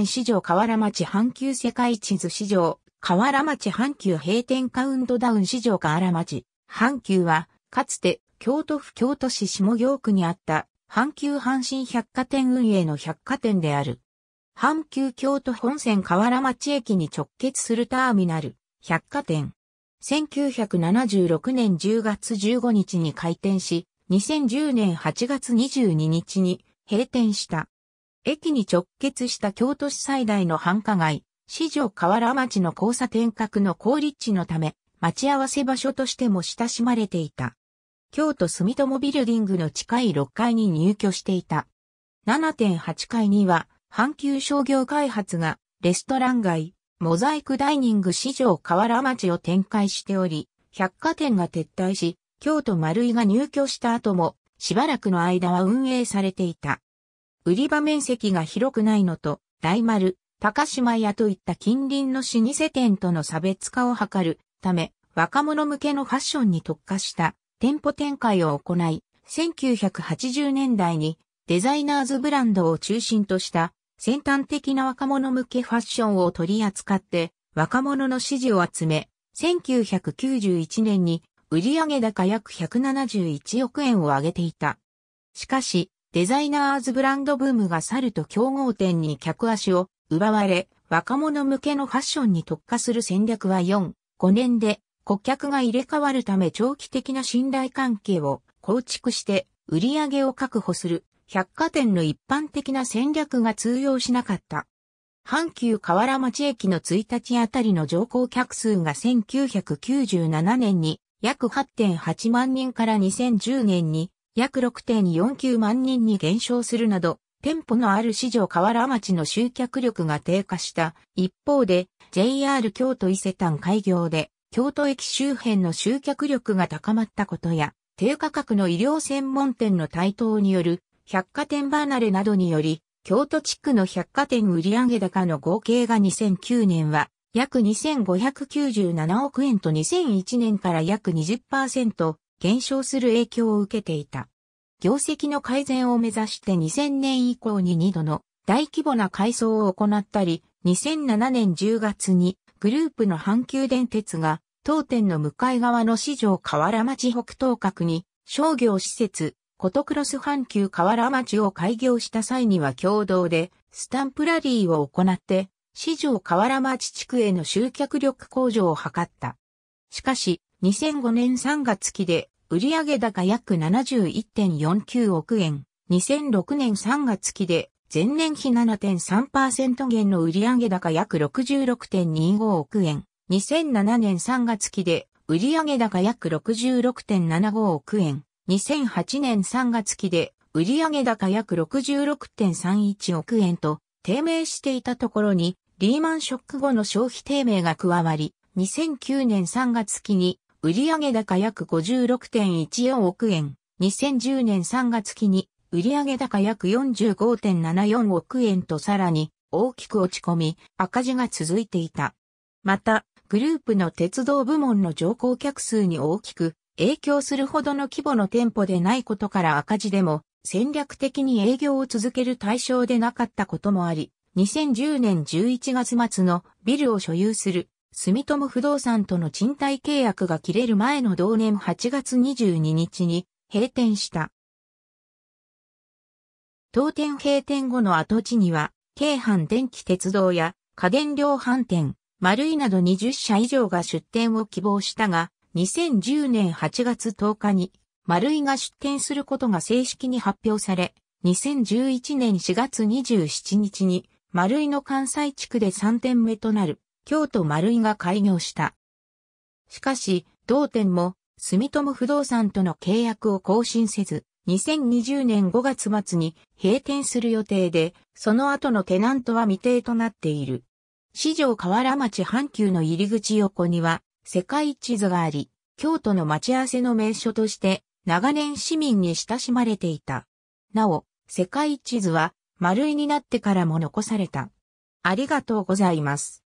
市場河原町阪急世界地図市場、河原町阪急閉店カウントダウン市場河原町。阪急は、かつて、京都府京都市下京区にあった、阪急阪神百貨店運営の百貨店である。阪急京都本線河原町駅に直結するターミナル、百貨店。1976年10月15日に開店し、2010年8月22日に閉店した。駅に直結した京都市最大の繁華街、四条河原町の交差点角の高立地のため、待ち合わせ場所としても親しまれていた。京都住友ビルディングの近い6階に入居していた。7.8階には、阪急商業開発が、レストラン街、モザイクダイニング市場河原町を展開しており、百貨店が撤退し、京都丸井が入居した後も、しばらくの間は運営されていた。売り場面積が広くないのと、大丸、高島屋といった近隣の老舗店との差別化を図るため、若者向けのファッションに特化した店舗展開を行い、1980年代にデザイナーズブランドを中心とした先端的な若者向けファッションを取り扱って若者の支持を集め、1991年に売上高約171億円を上げていた。しかし、デザイナーズブランドブームが去ると競合店に客足を奪われ、若者向けのファッションに特化する戦略は4、5年で顧客が入れ替わるため長期的な信頼関係を構築して売り上げを確保する百貨店の一般的な戦略が通用しなかった。阪急河原町駅の1日あたりの乗降客数が1997年に約8.8万人から2010年に約6.49万人に減少するなど、店舗のある市場河原町の集客力が低下した一方で、JR 京都伊勢丹開業で、京都駅周辺の集客力が高まったことや、低価格の医療専門店の台頭による百貨店離れなどにより、京都地区の百貨店売上高の合計が2009年は約2597億円と2001年から約20%減少する影響を受けていた。業績の改善を目指して2000年以降に2度の大規模な改装を行ったり、2007年10月にグループの阪急電鉄が当店の向かい側の市場河原町北東角に商業施設コトクロス阪急河原町を開業した際には共同でスタンプラリーを行って市場河原町地区への集客力向上を図った。しかし2005年3月期で売上高約71.49億円、2006年3月期で前年比7.3%減の売上高約66.25億円、2007年3月期で売上高約66.75億円、2008年3月期で売上高約66.31億円と低迷していたところにリーマンショック後の消費低迷が加わり、2009年3月期に売上高約56.14億円、2010年3月期に売上高約45.74億円とさらに大きく落ち込み赤字が続いていた。また、グループの鉄道部門の乗降客数に大きく影響するほどの規模の店舗でないことから赤字でも戦略的に営業を続ける対象でなかったこともあり、2010年11月末のビルを所有する住友不動産との賃貸契約が切れる前の同年8月22日に閉店した。当店閉店後の跡地には、京阪電気鉄道や家電量販店、丸井など20社以上が出店を希望したが、2010年8月10日に丸井が出店することが正式に発表され、2011年4月27日に丸井の関西地区で3店目となる京都丸井が開業した。しかし、同店も住友不動産との契約を更新せず、2020年5月末に閉店する予定で、その後のテナントは未定となっている。市場河原町阪急の入り口横には世界地図があり、京都の待ち合わせの名所として長年市民に親しまれていた。なお、世界地図は丸いになってからも残された。ありがとうございます。